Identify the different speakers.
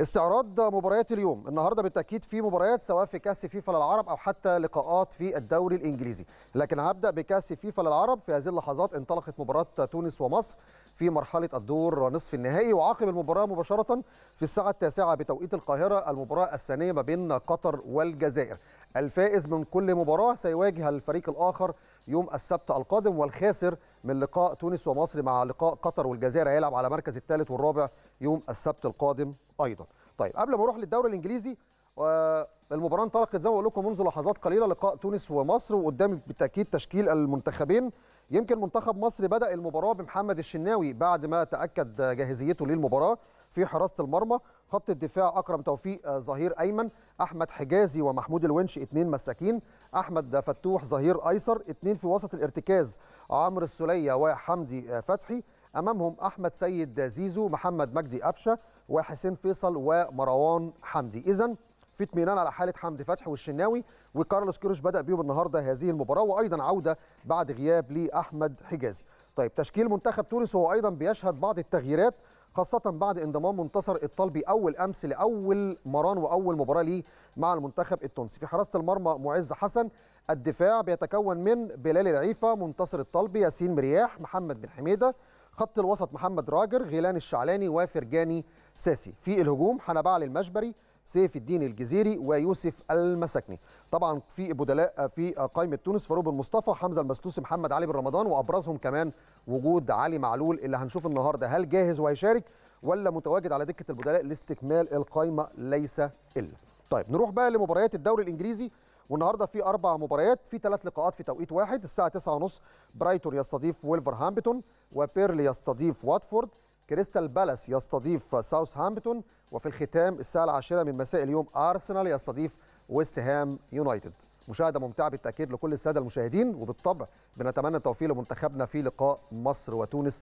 Speaker 1: استعراض مباريات اليوم النهارده بالتاكيد في مباريات سواء في كاس فيفا للعرب او حتى لقاءات في الدوري الانجليزي لكن هبدا بكاس فيفا للعرب في هذه اللحظات انطلقت مباراه تونس ومصر في مرحله الدور نصف النهائي وعقب المباراه مباشره في الساعه التاسعه بتوقيت القاهره المباراه الثانيه ما بين قطر والجزائر الفائز من كل مباراة سيواجه الفريق الآخر يوم السبت القادم والخاسر من لقاء تونس ومصر مع لقاء قطر والجزائر هيلعب على مركز الثالث والرابع يوم السبت القادم أيضا طيب قبل ما أروح للدوري الإنجليزي آه، المباراة انطلقت زي ما بقول لكم منذ لحظات قليلة لقاء تونس ومصر وقدامي بالتأكيد تشكيل المنتخبين يمكن منتخب مصر بدأ المباراة بمحمد الشناوي بعد ما تأكد جاهزيته للمباراة في حراسه المرمى خط الدفاع اكرم توفيق آه، ظهير ايمن احمد حجازي ومحمود الونش اثنين مساكين احمد فتوح ظهير ايسر اثنين في وسط الارتكاز عمرو السليه وحمدي آه، فتحي امامهم احمد سيد زيزو محمد مجدي قفشه وحسين فيصل ومروان حمدي اذا في اطمئنان على حاله حمدي فتحي والشناوي وكارلوس كيروش بدا بيهم النهارده هذه المباراه وايضا عوده بعد غياب لاحمد حجازي طيب تشكيل منتخب تونس هو ايضا بيشهد بعض التغييرات خاصة بعد انضمام منتصر الطلبي أول أمس لأول مران وأول مباراة ليه مع المنتخب التونسي في حراسة المرمى معز حسن الدفاع بيتكون من بلال العيفة منتصر الطلبي ياسين مرياح محمد بن حميدة خط الوسط محمد راجر غيلان الشعلاني وفرجاني ساسي في الهجوم حنبعل المجبري سيف الدين الجزيري ويوسف المسكني طبعا في بدلاء في قائمه تونس فاروق مصطفى حمزه المسلوسي محمد علي بن رمضان وابرزهم كمان وجود علي معلول اللي هنشوف النهارده هل جاهز وهيشارك ولا متواجد على دكه البدلاء لاستكمال القائمه ليس الا طيب نروح بقى لمباريات الدوري الانجليزي والنهارده في اربع مباريات في ثلاث لقاءات في توقيت واحد الساعه 9:30 برايتون يستضيف ويلفرهامبتون وبيرلي يستضيف واتفورد كريستال بالاس يستضيف ساوثهامبتون وفي الختام الساعة العاشرة من مساء اليوم أرسنال يستضيف ويست هام يونايتد مشاهدة ممتعة بالتأكيد لكل السادة المشاهدين وبالطبع بنتمنى التوفيق لمنتخبنا في لقاء مصر وتونس